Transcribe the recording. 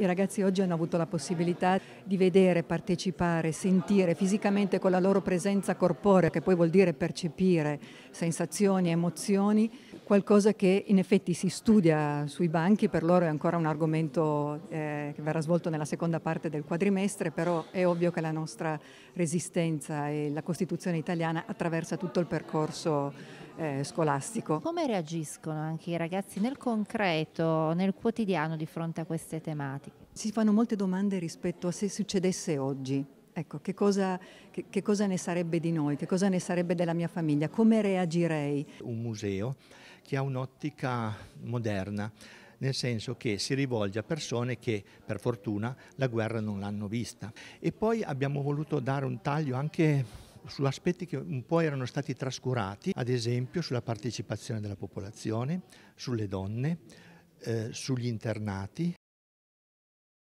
I ragazzi oggi hanno avuto la possibilità di vedere, partecipare, sentire fisicamente con la loro presenza corporea, che poi vuol dire percepire sensazioni, emozioni, qualcosa che in effetti si studia sui banchi, per loro è ancora un argomento eh, che verrà svolto nella seconda parte del quadrimestre, però è ovvio che la nostra resistenza e la Costituzione italiana attraversa tutto il percorso eh, scolastico. Come reagiscono anche i ragazzi nel concreto, nel quotidiano di fronte a queste tematiche? Si fanno molte domande rispetto a se succedesse oggi, Ecco, che cosa, che, che cosa, ne sarebbe di noi, che cosa ne sarebbe della mia famiglia, come reagirei? Un museo che ha un'ottica moderna, nel senso che si rivolge a persone che per fortuna la guerra non l'hanno vista. E poi abbiamo voluto dare un taglio anche su aspetti che un po' erano stati trascurati, ad esempio sulla partecipazione della popolazione, sulle donne, eh, sugli internati,